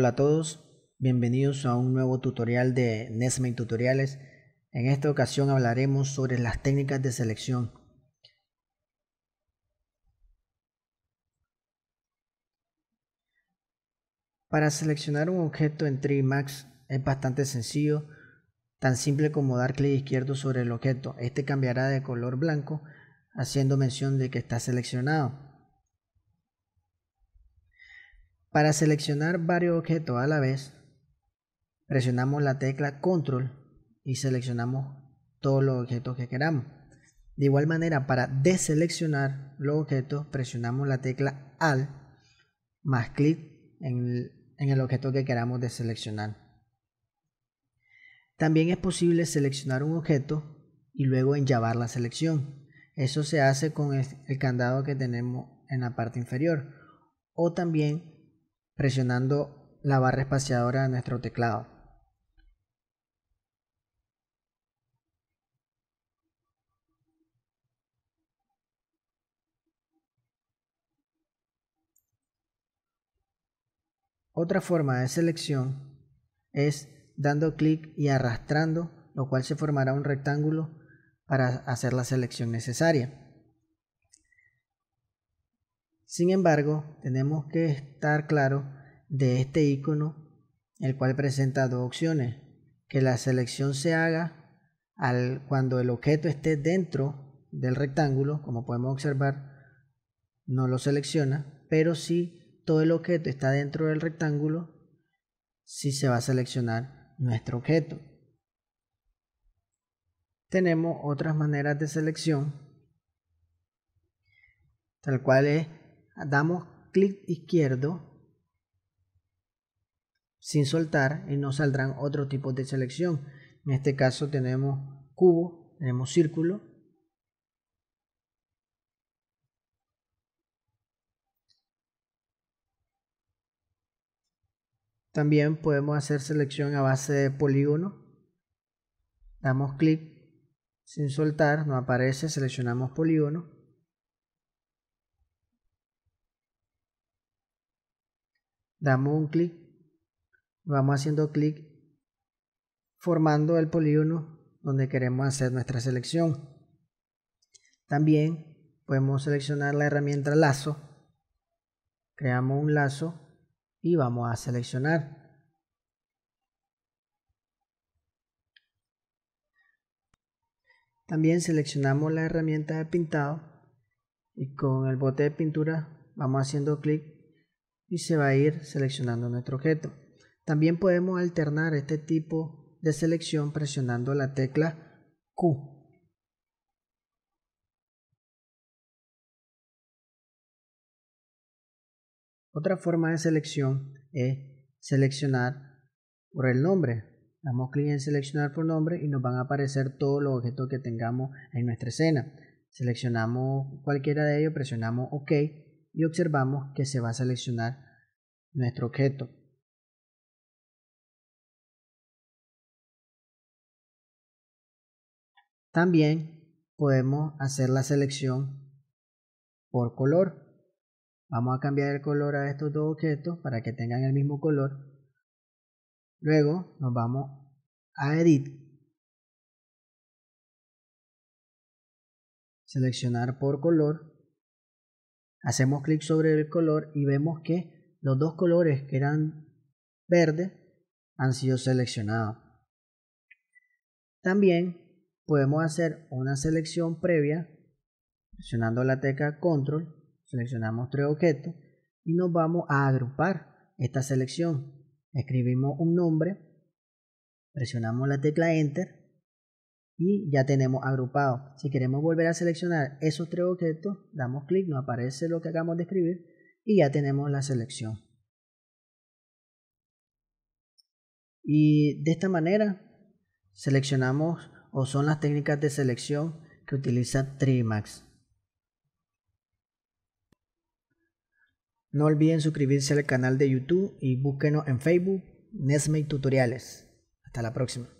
Hola a todos, bienvenidos a un nuevo tutorial de Nesme Tutoriales. En esta ocasión hablaremos sobre las técnicas de selección. Para seleccionar un objeto en 3 Max es bastante sencillo, tan simple como dar clic izquierdo sobre el objeto. Este cambiará de color blanco haciendo mención de que está seleccionado. Para seleccionar varios objetos a la vez, presionamos la tecla Control y seleccionamos todos los objetos que queramos. De igual manera, para deseleccionar los objetos, presionamos la tecla Alt más clic en, el objeto que queramos deseleccionar. También es posible seleccionar un objeto y luego enllavar la selección. Eso se hace con el candado que tenemos en la parte inferior. O también presionando la barra espaciadora de nuestro teclado. Otra forma de selección es dando clic y arrastrando, lo cual se formará un rectángulo para hacer la selección necesaria. Sin embargo, tenemos que estar claro de este icono, el cual presenta dos opciones: que la selección se haga al, cuando el objeto esté dentro del rectángulo, como podemos observar, no lo selecciona, pero si todo el objeto está dentro del rectángulo, sí se va a seleccionar nuestro objeto. Tenemos otras maneras de selección, tal cual es damos clic izquierdo sin soltar y nos saldrán otros tipos de selección. En este caso tenemos cubo, tenemos círculo. También podemos hacer selección a base de polígono. Damos clic sin soltar, nos aparece, seleccionamos polígono. damos un clic, vamos haciendo clic formando el polígono donde queremos hacer nuestra selección. También podemos seleccionar la herramienta lazo, creamos un lazo y vamos a seleccionar. También seleccionamos la herramienta de pintado y con el bote de pintura vamos haciendo clic y se va a ir seleccionando nuestro objeto. También podemos alternar este tipo de selección presionando la tecla Q. Otra forma de selección es seleccionar por el nombre. Damos clic en seleccionar por nombre y nos van a aparecer todos los objetos que tengamos en nuestra escena. Seleccionamos cualquiera de ellos, presionamos OK y observamos que se va a seleccionar nuestro objeto. También podemos hacer la selección por color. Vamos a cambiar el color a estos dos objetos para que tengan el mismo color. Luego nos vamos a Edit. Seleccionar por color Hacemos clic sobre el color y vemos que los dos colores que eran verdes han sido seleccionados. También podemos hacer una selección previa presionando la tecla control, seleccionamos tres objetos y nos vamos a agrupar esta selección. Escribimos un nombre, presionamos la tecla enter y ya tenemos agrupado. Si queremos volver a seleccionar esos tres objetos, damos clic, nos aparece lo que acabamos de escribir y ya tenemos la selección. Y de esta manera seleccionamos o son las técnicas de selección que utiliza Trimax. No olviden suscribirse al canal de YouTube y búsquenos en Facebook, Nesme Tutoriales. Hasta la próxima.